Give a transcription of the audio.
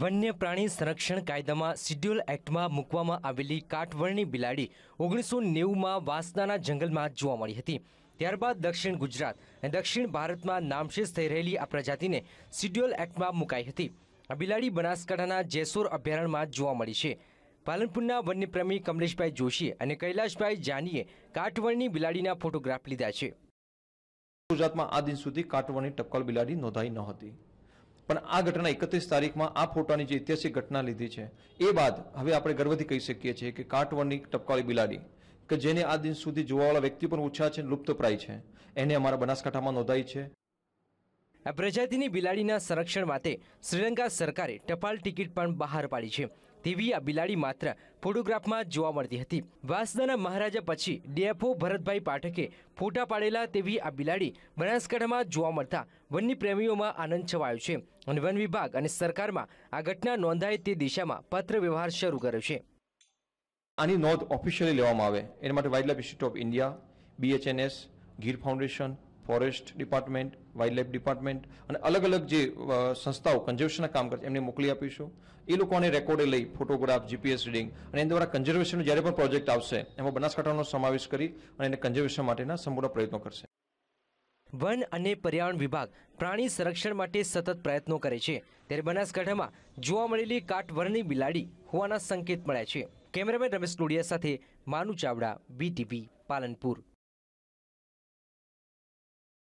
વન્ય પ્રાણી સંરક્ષણ કાયદામાં શિડ્યુલ એક્ટમાં મૂકવામાં આવેલી કાટવર્ણી બિલાડી ઓગણીસો નેવુંમાં વાસનાના જંગલમાં જોવા મળી હતી ત્યારબાદ દક્ષિણ ગુજરાત અને દક્ષિણ ભારતમાં નામશેષ થઈ રહેલી આ પ્રજાતિને શિડ્યુલ એક્ટમાં મુકાઈ હતી આ બિલાડી બનાસકાંઠાના જેસોર અભયારણ્યમાં જોવા મળી છે પાલનપુરના વન્યપ્રેમી કમલેશભાઈ જોશી અને કૈલાશભાઈ જાનીએ કાટવર્ણી બિલાડીના ફોટોગ્રાફ લીધા છે ગુજરાતમાં આ દિન સુધી કાટવર્ણી ટપકલ બિલાડી નોંધાઈ ન હતી પણ આ ઘટના એકત્રીસ તારીખમાં આ ફોટાની જે ઐતિહાસિક ઘટના લીધી છે એ બાદ હવે આપણે ગર્વથી કહી શકીએ છીએ કે કાટવણની ટપકાળી બિલાડી કે જેને આ દિન સુધી જોવાવાળા વ્યક્તિ પણ ઓછા છે લુપ્તપ્રાય છે એને અમારા બનાસકાંઠામાં નોંધાઈ છે આ પ્રજાતિની બિલાડીના સંરક્ષણ માટે શ્રીલંકા સરકારે ટપાલ ટિકિટ પણ બહાર પાડી છે તેવી આ બિલાડી માત્ર ફોટોગ્રાફમાં જોવા મળતી હતી વાંસદાના મહારાજા પછી ડીએફઓ ભરતભાઈ પાઠકે ફોટા પાડેલા તેવી આ બિલાડી બનાસકાંઠામાં જોવા મળતા પ્રેમીઓમાં આનંદ છવાયો છે અને વન વિભાગ અને સરકારમાં આ ઘટના નોંધાય તે દિશામાં પત્ર વ્યવહાર શરૂ કર્યો છે આની નોંધ ઓફિશિયલી લેવામાં આવે એના માટે wildlife institute of India BHNS Gir foundation forest department wildlife department અને અલગ અલગ જે સંસ્થાઓ કન્ઝર્વેશનના કામ કરે છે એમને મોકલી આપીશું એ લોકોને રેકોર્ડે લઈ ફોટોગ્રાફ જીપીએસ રીડિંગ અને એના દ્વારા કન્ઝર્વેશનનો જ્યારે પણ પ્રોજેક્ટ આવશે એમાં બનાસકાંઠાનો સમાવેશ કરી અને એને કન્ઝર્વેશન માટેના સંપૂર્ણ પ્રયત્નો કરશે વન અને પર્યાવરણ વિભાગ પ્રાણી સંરક્ષણ માટે સતત પ્રયત્નો કરે છે ત્યારે બનાસકાંઠામાં જોવા મળેલી કાટવરની બિલાડી હોવાના સંકેત મળ્યા છે કેમેરામેન રમેશ લોડિયા સાથે માનુ ચાવડા બીટીપી પાલનપુર